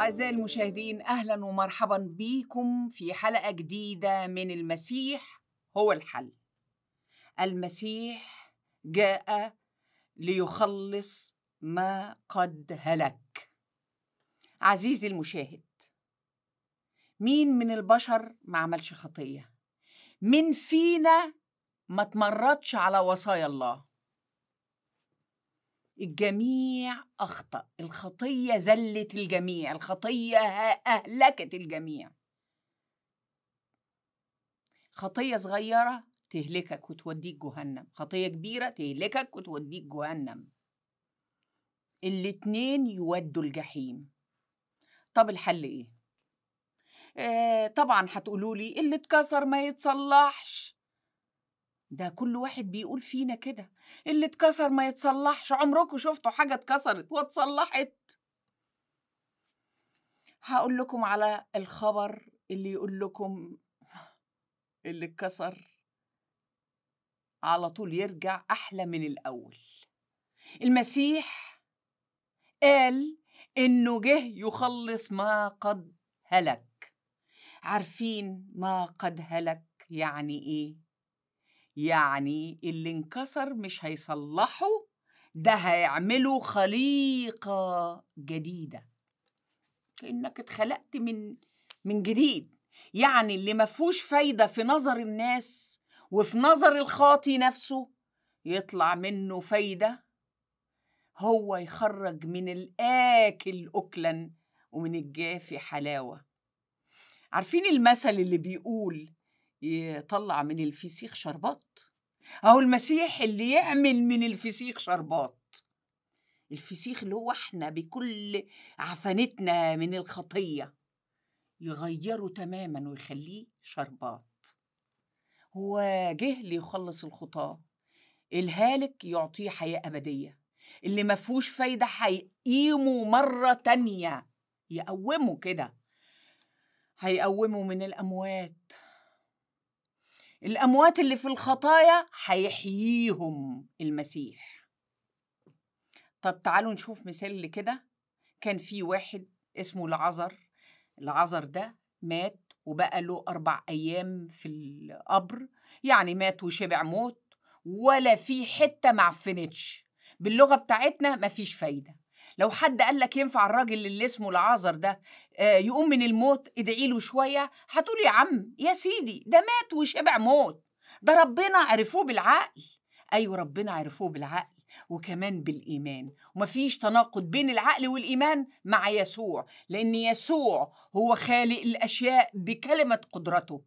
أعزائي المشاهدين أهلا ومرحبا بيكم في حلقة جديدة من المسيح هو الحل. المسيح جاء ليخلص ما قد هلك. عزيزي المشاهد مين من البشر ما عملش خطية؟ مين فينا ما تمردش على وصايا الله؟ الجميع أخطأ الخطية زلت الجميع الخطية أهلكت الجميع خطية صغيرة تهلكك وتوديك جهنم خطية كبيرة تهلكك وتوديك جهنم الاتنين يودوا الجحيم طب الحل ايه آه طبعا هتقولوا لي اللي اتكسر ما يتصلحش ده كل واحد بيقول فينا كده اللي اتكسر ما يتصلحش عمركم شفتوا حاجة اتكسرت واتصلحت هقول لكم على الخبر اللي يقول لكم اللي اتكسر على طول يرجع أحلى من الأول المسيح قال إنه جه يخلص ما قد هلك عارفين ما قد هلك يعني إيه يعني اللي انكسر مش هيصلحه ده هيعمله خليقة جديدة كأنك اتخلقت من من جديد يعني اللي مفهوش فايدة في نظر الناس وفي نظر الخاطي نفسه يطلع منه فايدة هو يخرج من الآكل أكلا ومن الجافي حلاوة عارفين المثل اللي بيقول يطلع من الفسيخ شربات اهو المسيح اللي يعمل من الفسيخ شربات الفسيخ اللي هو احنا بكل عفنتنا من الخطيه يغيره تماما ويخليه شربات هو جه ليخلص الخطاه الهالك يعطيه حياه ابديه اللي ما فيهوش فايده هيقيمه مره تانيه يقومه كده هيقومه من الاموات الأموات اللي في الخطايا هيحييهم المسيح طب تعالوا نشوف مثال لكده كان في واحد اسمه العذر العذر ده مات وبقى له أربع أيام في القبر يعني مات وشبع موت ولا في حتة معفنتش باللغة بتاعتنا مفيش فايدة لو حد قال لك ينفع الراجل اللي اسمه العازر ده آه، يقوم من الموت ادعي له شويه هتقول يا عم يا سيدي ده مات وشبع موت ده ربنا عرفوه بالعقل ايوه ربنا عرفوه بالعقل وكمان بالايمان ومفيش تناقض بين العقل والايمان مع يسوع لان يسوع هو خالق الاشياء بكلمه قدرته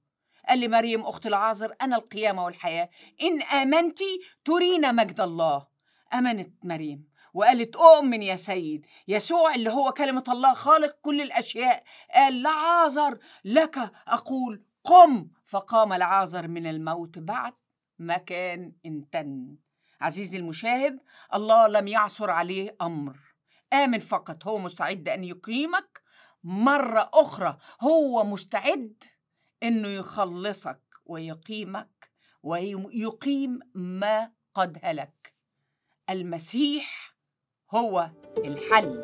قال لمريم اخت العازر انا القيامه والحياه ان امنتي ترين مجد الله امنت مريم وقالت أؤمن يا سيد يسوع اللي هو كلمة الله خالق كل الأشياء قال لعازر لك أقول قم فقام العازر من الموت بعد ما كان انتن عزيزي المشاهد الله لم يعثر عليه أمر آمن فقط هو مستعد أن يقيمك مرة أخرى هو مستعد أنه يخلصك ويقيمك ويقيم ما قد هلك المسيح هو الحل